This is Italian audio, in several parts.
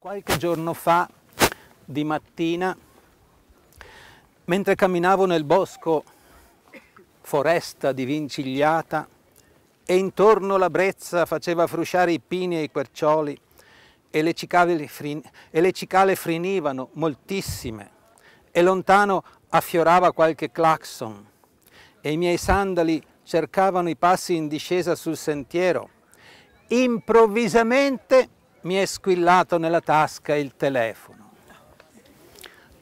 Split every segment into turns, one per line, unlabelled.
Qualche giorno fa, di mattina, mentre camminavo nel bosco, foresta di Vincigliata, e intorno la brezza faceva frusciare i pini e i quercioli, e le cicale, frin e le cicale frinivano moltissime, e lontano affiorava qualche clacson, e i miei sandali cercavano i passi in discesa sul sentiero. Improvvisamente mi è squillato nella tasca il telefono.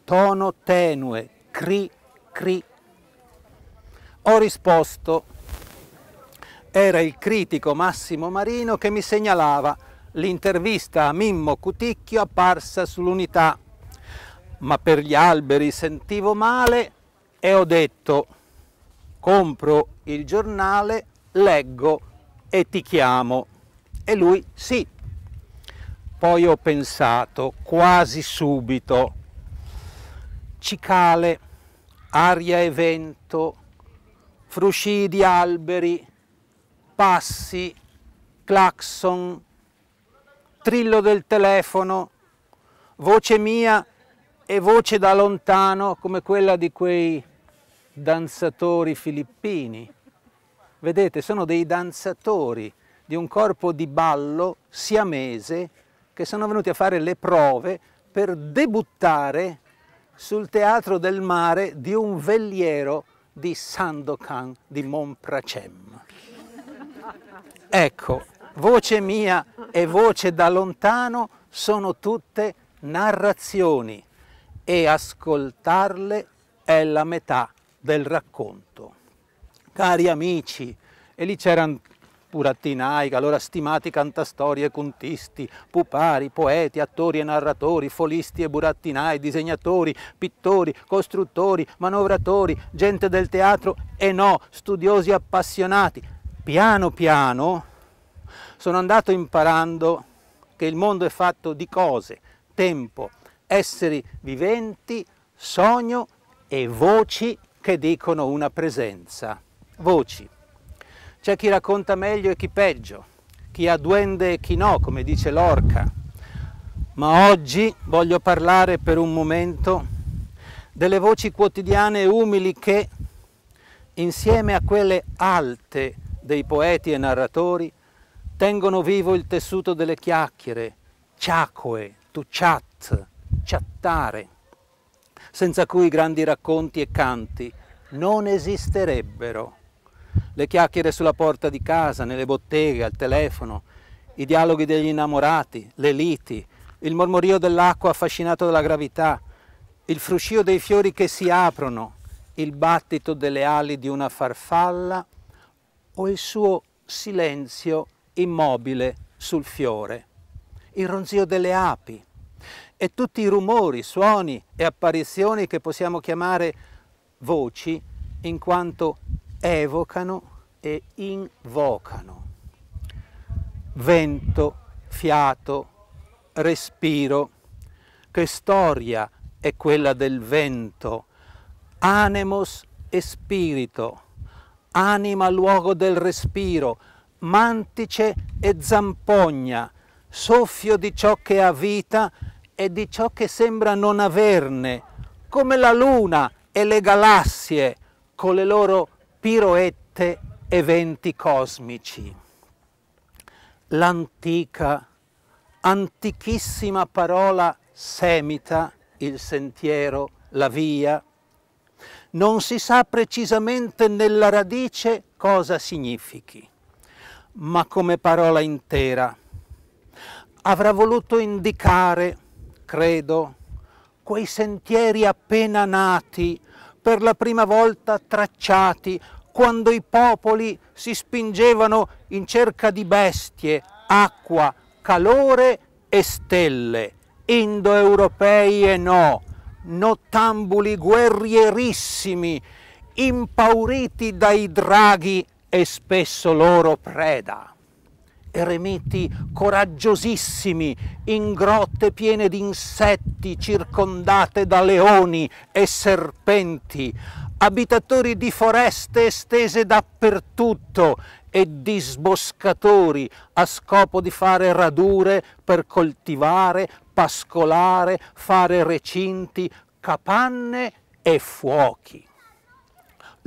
Tono tenue, cri, cri. Ho risposto, era il critico Massimo Marino che mi segnalava l'intervista a Mimmo Cuticchio apparsa sull'unità, ma per gli alberi sentivo male e ho detto compro il giornale, leggo e ti chiamo. E lui sì, poi ho pensato quasi subito, cicale, aria e vento, frusci di alberi, passi, clacson, trillo del telefono, voce mia e voce da lontano come quella di quei danzatori filippini. Vedete, sono dei danzatori di un corpo di ballo siamese che sono venuti a fare le prove per debuttare sul teatro del mare di un veliero di Sandokan di Monpracem. Ecco, voce mia e voce da lontano sono tutte narrazioni e ascoltarle è la metà del racconto. Cari amici, e lì c'erano Burattinai, allora stimati cantastorie e contisti, pupari, poeti, attori e narratori, folisti e burattinai, disegnatori, pittori, costruttori, manovratori, gente del teatro e no, studiosi appassionati. Piano piano sono andato imparando che il mondo è fatto di cose, tempo, esseri viventi, sogno e voci che dicono una presenza. Voci, c'è chi racconta meglio e chi peggio, chi ha duende e chi no, come dice Lorca. Ma oggi voglio parlare per un momento delle voci quotidiane e umili che, insieme a quelle alte dei poeti e narratori, tengono vivo il tessuto delle chiacchiere, ciacque, tu chat, chattare, senza cui i grandi racconti e canti non esisterebbero le chiacchiere sulla porta di casa, nelle botteghe, al telefono, i dialoghi degli innamorati, le liti, il mormorio dell'acqua affascinato dalla gravità, il fruscio dei fiori che si aprono, il battito delle ali di una farfalla o il suo silenzio immobile sul fiore, il ronzio delle api e tutti i rumori, suoni e apparizioni che possiamo chiamare voci in quanto evocano e invocano. Vento, fiato, respiro. Che storia è quella del vento? Anemos e spirito, anima luogo del respiro, mantice e zampogna, soffio di ciò che ha vita e di ciò che sembra non averne, come la luna e le galassie con le loro piroette eventi cosmici. L'antica, antichissima parola semita, il sentiero, la via, non si sa precisamente nella radice cosa significhi, ma come parola intera avrà voluto indicare, credo, quei sentieri appena nati per la prima volta tracciati quando i popoli si spingevano in cerca di bestie, acqua, calore e stelle, indoeuropei e no, nottambuli guerrierissimi, impauriti dai draghi e spesso loro preda eremiti coraggiosissimi in grotte piene di insetti circondate da leoni e serpenti, abitatori di foreste estese dappertutto e disboscatori a scopo di fare radure per coltivare, pascolare, fare recinti, capanne e fuochi.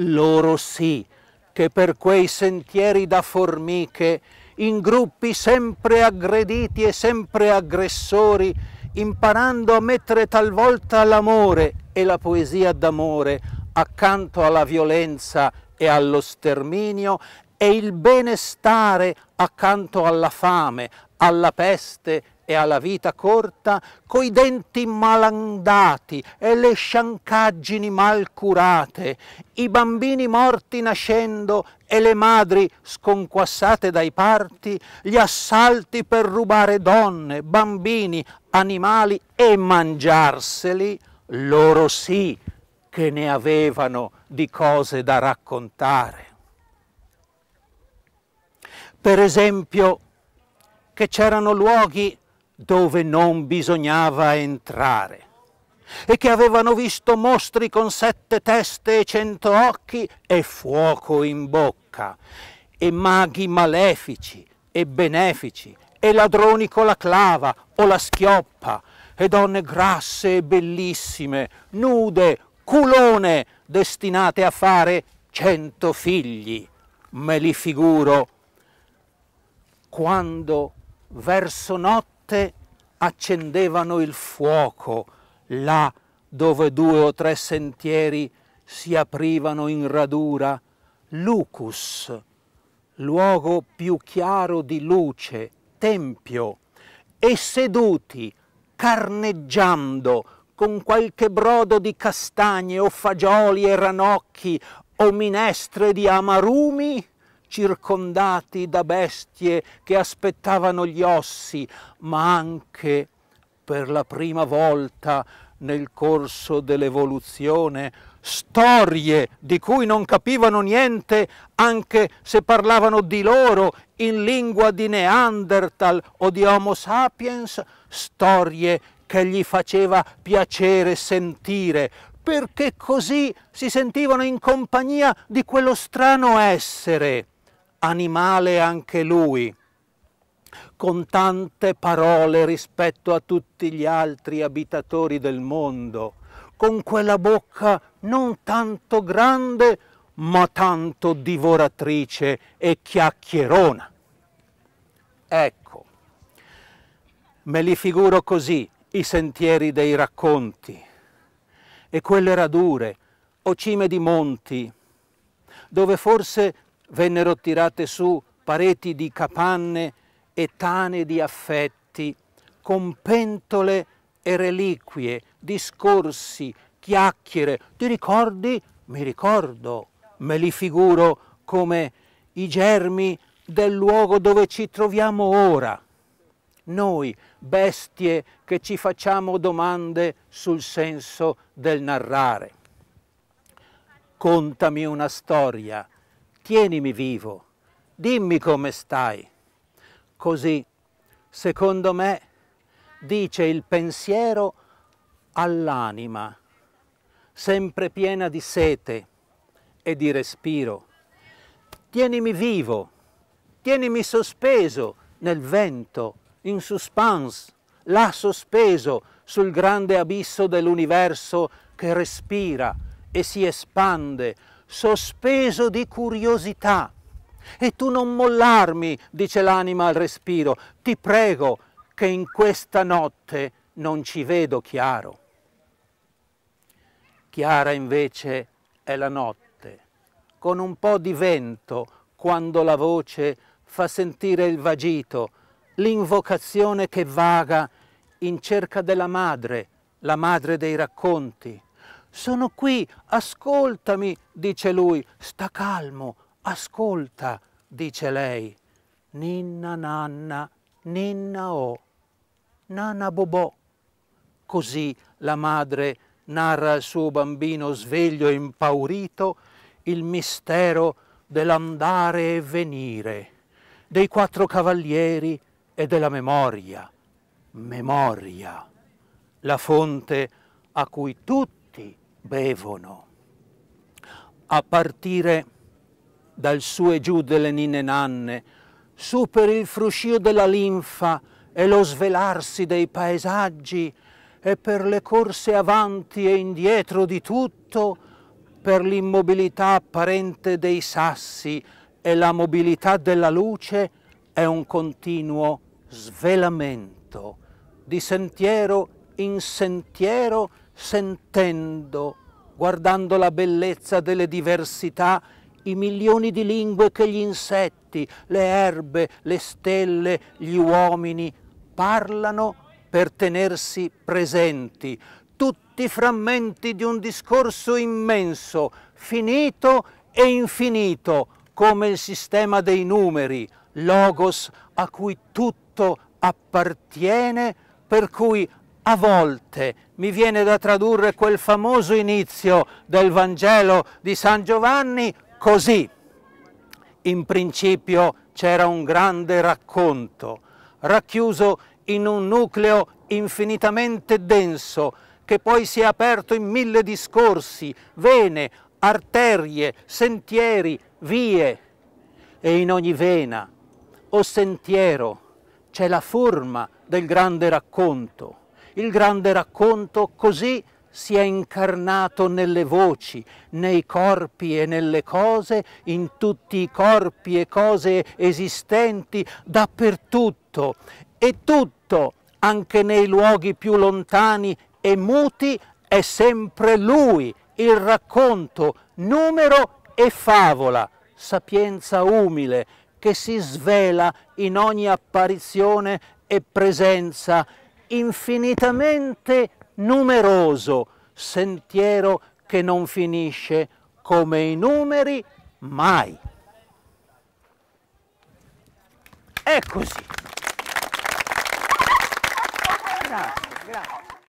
Loro sì che per quei sentieri da formiche in gruppi sempre aggrediti e sempre aggressori, imparando a mettere talvolta l'amore e la poesia d'amore accanto alla violenza e allo sterminio e il benestare accanto alla fame, alla peste e alla vita corta, coi denti malandati e le sciancaggini mal curate, i bambini morti nascendo e le madri sconquassate dai parti, gli assalti per rubare donne, bambini, animali e mangiarseli, loro sì che ne avevano di cose da raccontare. Per esempio che c'erano luoghi dove non bisognava entrare e che avevano visto mostri con sette teste e cento occhi e fuoco in bocca e maghi malefici e benefici e ladroni con la clava o la schioppa e donne grasse e bellissime, nude, culone, destinate a fare cento figli. Me li figuro quando verso notte notte accendevano il fuoco là dove due o tre sentieri si aprivano in radura, lucus, luogo più chiaro di luce, tempio, e seduti, carneggiando, con qualche brodo di castagne o fagioli e ranocchi o minestre di amarumi, circondati da bestie che aspettavano gli ossi, ma anche per la prima volta nel corso dell'evoluzione storie di cui non capivano niente anche se parlavano di loro in lingua di Neanderthal o di Homo sapiens, storie che gli faceva piacere sentire, perché così si sentivano in compagnia di quello strano essere animale anche lui, con tante parole rispetto a tutti gli altri abitatori del mondo, con quella bocca non tanto grande ma tanto divoratrice e chiacchierona. Ecco, me li figuro così i sentieri dei racconti e quelle radure o cime di monti dove forse vennero tirate su pareti di capanne e tane di affetti, con pentole e reliquie, discorsi, chiacchiere. Ti ricordi? Mi ricordo, me li figuro come i germi del luogo dove ci troviamo ora. Noi, bestie che ci facciamo domande sul senso del narrare. Contami una storia, tienimi vivo, dimmi come stai. Così, secondo me, dice il pensiero all'anima, sempre piena di sete e di respiro. Tienimi vivo, tienimi sospeso nel vento, in suspense, là sospeso sul grande abisso dell'universo che respira e si espande sospeso di curiosità. E tu non mollarmi, dice l'anima al respiro, ti prego che in questa notte non ci vedo chiaro. Chiara invece è la notte, con un po' di vento quando la voce fa sentire il vagito, l'invocazione che vaga in cerca della madre, la madre dei racconti, sono qui, ascoltami, dice lui, sta calmo, ascolta, dice lei. Ninna nanna, ninna o, nana bobò. Così la madre narra al suo bambino sveglio e impaurito il mistero dell'andare e venire, dei quattro cavalieri e della memoria. Memoria, la fonte a cui tutti tutti bevono, a partire dal su e giù delle nine nanne, su per il fruscio della linfa e lo svelarsi dei paesaggi e per le corse avanti e indietro di tutto, per l'immobilità apparente dei sassi e la mobilità della luce è un continuo svelamento di sentiero in sentiero sentendo, guardando la bellezza delle diversità, i milioni di lingue che gli insetti, le erbe, le stelle, gli uomini parlano per tenersi presenti, tutti frammenti di un discorso immenso, finito e infinito, come il sistema dei numeri, logos a cui tutto appartiene, per cui a volte mi viene da tradurre quel famoso inizio del Vangelo di San Giovanni così. In principio c'era un grande racconto, racchiuso in un nucleo infinitamente denso, che poi si è aperto in mille discorsi, vene, arterie, sentieri, vie. E in ogni vena o sentiero c'è la forma del grande racconto il grande racconto così si è incarnato nelle voci, nei corpi e nelle cose, in tutti i corpi e cose esistenti, dappertutto. E tutto, anche nei luoghi più lontani e muti, è sempre lui, il racconto, numero e favola, sapienza umile, che si svela in ogni apparizione e presenza infinitamente numeroso, sentiero che non finisce come i numeri mai. È così. Grazie.